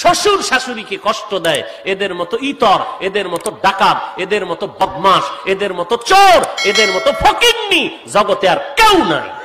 শ্বশুর শাশুড়িকে কষ্ট দেয় এদের মতো ইতর এদের মতো ডাকাত এদের মতো বদমাস এদের মতো চোর এদের মতো ফকিন্নি জগতে আর কেউ নাই